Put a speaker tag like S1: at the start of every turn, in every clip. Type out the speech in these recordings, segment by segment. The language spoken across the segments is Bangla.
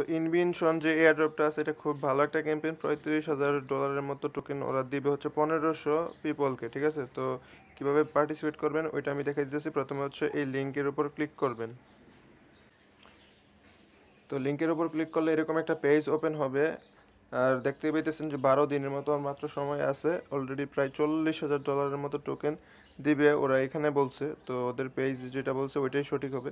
S1: তো ইনভিনশন যে এয়ারড্রপটা আছে এটা খুব ভালো একটা ক্যাম্পেইন পঁয়ত্রিশ হাজার ডলারের মতো টোকেন ওরা দিবে হচ্ছে পনেরোশো পিপলকে ঠিক আছে তো কিভাবে পার্টিসিপেট করবেন ওইটা আমি দেখাই দিতেছি প্রথমে হচ্ছে এই লিঙ্কের উপর ক্লিক করবেন তো লিঙ্কের উপর ক্লিক করলে এরকম একটা পেজ ওপেন হবে আর দেখতে পেতেছেন যে বারো দিনের মতো মাত্র সময় আছে অলরেডি প্রায় চল্লিশ হাজার ডলারের মতো টোকেন দিবে ওরা এখানে বলছে তো ওদের পেজ যেটা বলছে ওইটাই সঠিক হবে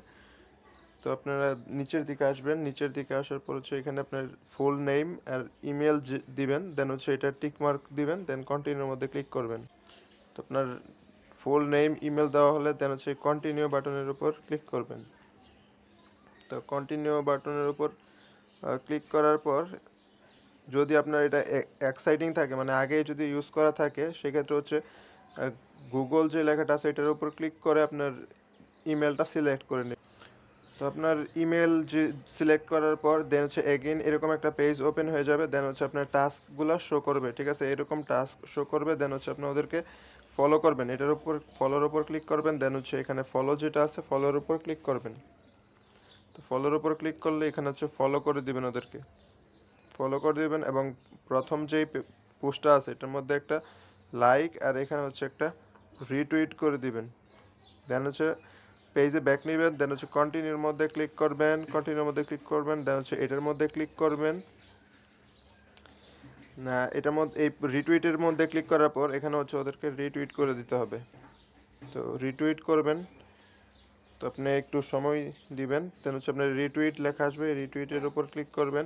S1: তো আপনারা নিচের দিকে আসবেন নিচের দিকে আসার পর হচ্ছে এখানে আপনার ফুল নেম আর ইমেল দিবেন দেন হচ্ছে এটা টিক মার্ক দিবেন দেন কন্টিনিউর মধ্যে ক্লিক করবেন তো আপনার ফুল নেম ইমেল দেওয়া হলে দেন হচ্ছে কন্টিনিউ বাটনের উপর ক্লিক করবেন তো কন্টিনিউ বাটনের উপর ক্লিক করার পর যদি আপনার এটা এক্সাইটিং থাকে মানে আগে যদি ইউজ করা থাকে সেক্ষেত্রে হচ্ছে গুগল যে লেখাটা আছে এটার উপর ক্লিক করে আপনার ইমেলটা সিলেক্ট করে নিন তো আপনার ইমেল যে সিলেক্ট করার পর দেন হচ্ছে এগেন এরকম একটা পেজ ওপেন হয়ে যাবে দেন হচ্ছে আপনার টাস্কগুলো শো করবে ঠিক আছে এরকম টাস্ক শো করবে দেন হচ্ছে আপনি ওদেরকে ফলো করবেন এটার উপর ফলোর উপর ক্লিক করবেন দেন হচ্ছে এখানে ফলো যেটা আছে ফলোর উপর ক্লিক করবেন তো ফলোর উপর ক্লিক করলে এখানে হচ্ছে ফলো করে দিবেন ওদেরকে ফলো করে দিবেন এবং প্রথম যেই পোস্টটা আছে এটার মধ্যে একটা লাইক আর এখানে হচ্ছে একটা রিটুইট করে দিবেন দেন হচ্ছে পেজে ব্যাক নেবেন দেন হচ্ছে কন্টিনিউর মধ্যে ক্লিক করবেন কন্টিনিউর মধ্যে ক্লিক করবেন দেন হচ্ছে এটার মধ্যে ক্লিক করবেন না এটার মধ্যে এই রিটুইটের মধ্যে ক্লিক করার পর এখানে হচ্ছে ওদেরকে রিটুইট করে দিতে হবে তো রিটুইট করবেন তো আপনি একটু সময় দিবেন দেন হচ্ছে আপনার রিটুইট লেখা আসবে রিটুইটের উপর ক্লিক করবেন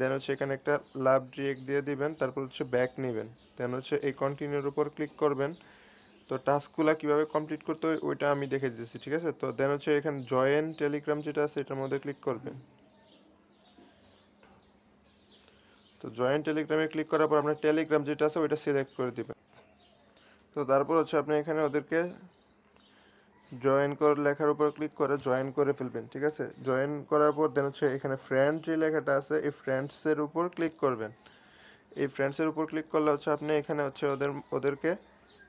S1: দেন হচ্ছে এখানে একটা লাভ ডিরেক্ট দিয়ে দিবেন তারপর হচ্ছে ব্যাক নেবেন দেন হচ্ছে এই কন্টিনিউর উপর ক্লিক করবেন তো টাস্কগুলো কীভাবে কমপ্লিট করতে হয় ওইটা আমি দেখে দিয়েছি ঠিক আছে তো দেন হচ্ছে এখানে জয়েন টেলিগ্রাম যেটা আছে এটার মধ্যে ক্লিক করবেন তো জয়েন টেলিগ্রামে ক্লিক করার পর আপনার টেলিগ্রাম যেটা আছে ওইটা সিলেক্ট করে দেবেন তো তারপর হচ্ছে আপনি এখানে ওদেরকে জয়েন কর লেখার উপর ক্লিক করে জয়েন করে ফেলবেন ঠিক আছে জয়েন করার পর দেন হচ্ছে এখানে ফ্রেন্ড যে লেখাটা আছে এই ফ্রেন্ডসের উপর ক্লিক করবেন এই ফ্রেন্ডসের উপর ক্লিক করলে হচ্ছে আপনি এখানে হচ্ছে ওদের ওদেরকে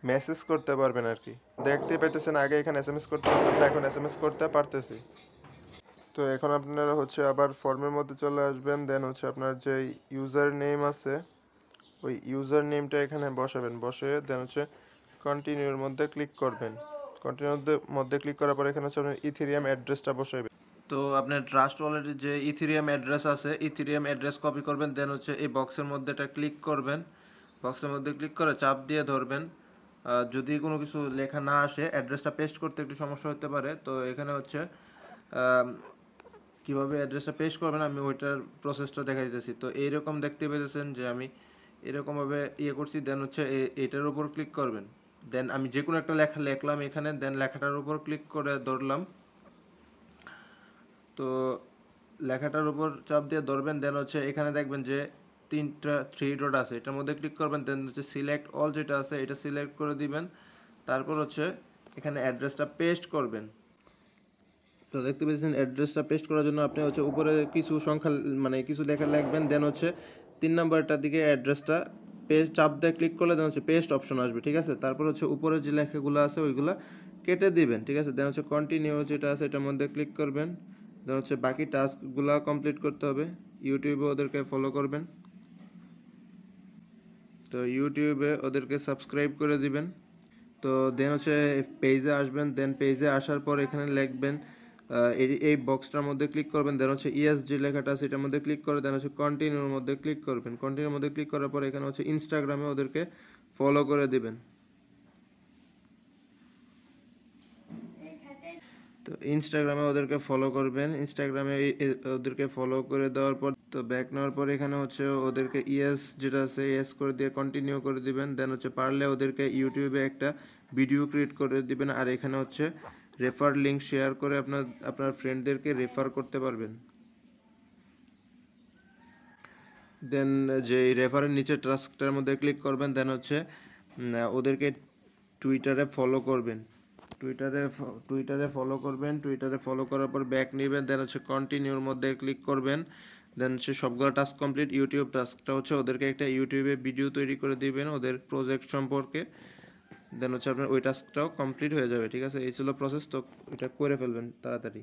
S1: মেসেজ করতে পারবেন আর কি দেখতে পেতেছেন আগে এখানে এস এম এস করতে পারতেন এখন এস এম এস করতে পারতেছি তো এখন আপনারা হচ্ছে আবার ফর্মের মধ্যে চলে আসবেন দেন হচ্ছে আপনার যে ইউজার নেম আছে ওই ইউজার নেমটা এখানে বসাবেন বসে দেন হচ্ছে কন্টিনিউর মধ্যে ক্লিক করবেন কন্টিনিউর মধ্যে ক্লিক করার পর এখানে হচ্ছে আপনার ইথেরিয়াম অ্যাড্রেসটা বসাবেন তো আপনার ট্রাস্ট ওয়ালেটের যে ইথেরিয়াম অ্যাড্রেস আছে ইথেরিয়াম অ্যাড্রেস কপি করবেন দেন হচ্ছে এই বক্সের মধ্যে এটা ক্লিক করবেন বক্সের মধ্যে ক্লিক করে চাপ দিয়ে ধরবেন যদি কোনো কিছু লেখা না আসে অ্যাড্রেসটা পেস্ট করতে একটু সমস্যা হতে পারে তো এখানে হচ্ছে কিভাবে অ্যাড্রেসটা পেস্ট করবেন আমি ওইটার প্রসেসটা দেখা দিতেছি তো এইরকম দেখতে পেরেছেন যে আমি এরকমভাবে ইয়ে করছি দেন হচ্ছে এটার উপর ক্লিক করবেন দেন আমি যে কোনো একটা লেখা লেখলাম এখানে দেন লেখাটার উপর ক্লিক করে ধরলাম তো লেখাটার উপর চাপ দিয়ে ধরবেন দেন হচ্ছে এখানে দেখবেন যে তিনটা থ্রি ডট আছে এটার মধ্যে ক্লিক করবেন দেন হচ্ছে সিলেক্ট অল যেটা আছে এটা সিলেক্ট করে দিবেন তারপর হচ্ছে এখানে অ্যাড্রেসটা পেস্ট করবেন তো দেখতে পেয়েছেন অ্যাড্রেসটা পেস্ট করার জন্য আপনি হচ্ছে উপরে কিছু সংখ্যা মানে কিছু লেখা লিখবেন দেন হচ্ছে তিন নম্বরটার দিকে অ্যাড্রেসটা পেস্ট চাপ দিয়ে ক্লিক করলে দেন হচ্ছে পেস্ট অপশন আসবে ঠিক আছে তারপর হচ্ছে উপরে যে লেখাগুলো আছে ওইগুলো কেটে দিবেন ঠিক আছে দেন হচ্ছে কন্টিনিউ যেটা আছে এটার মধ্যে ক্লিক করবেন দেন হচ্ছে বাকি টাস্কগুলো কমপ্লিট করতে হবে ইউটিউবে ওদেরকে ফলো করবেন তো ইউটিউবে ওদেরকে সাবস্ক্রাইব করে দিবেন তো দেন হচ্ছে পেজে আসবেন দেন পেজে আসার পর এখানে লিখবেন এই বক্সটার মধ্যে ক্লিক করবেন দেন হচ্ছে ইএস e যে লেখাটা আছে এটার মধ্যে ক্লিক করে দেন হচ্ছে কন্টিনিউর মধ্যে ক্লিক করবেন কন্টিনিউর মধ্যে ক্লিক করার পর এখানে হচ্ছে ইনস্টাগ্রামে ওদেরকে ফলো করে দিবেন তো ইনস্টাগ্রামে ওদেরকে ফলো করবেন ইনস্টাগ্রামে ওদেরকে ফলো করে দেওয়ার পর তো ব্যাক নেওয়ার পর এখানে হচ্ছে ওদেরকে ইয়েস যেটা আছে ইয়েস করে দিয়ে কন্টিনিউ করে দিবেন দেন হচ্ছে পারলে ওদেরকে ইউটিউবে একটা ভিডিও ক্রিয়েট করে দিবেন আর এখানে হচ্ছে রেফার লিঙ্ক শেয়ার করে আপনার আপনার ফ্রেন্ডদেরকে রেফার করতে পারবেন দেন যে রেফারের নিচে ট্রাস্কটার মধ্যে ক্লিক করবেন দেন হচ্ছে ওদেরকে টুইটারে ফলো করবেন টুইটারে টুইটারে ফলো করবেন টুইটারে ফলো করার পর ব্যাক নেবেন দেন হচ্ছে কন্টিনিউর মধ্যে ক্লিক করবেন দেন সে সবগুলো টাস্ক কমপ্লিট ইউটিউব টাস্কটা হচ্ছে ওদেরকে একটা ইউটিউবে ভিডিও তৈরি করে দিবেন ওদের প্রজেক্ট সম্পর্কে দেন হচ্ছে আপনার ওই টাস্কটাও কমপ্লিট হয়ে যাবে ঠিক আছে এই ছিল প্রসেস তো এটা করে ফেলবেন তাড়াতাড়ি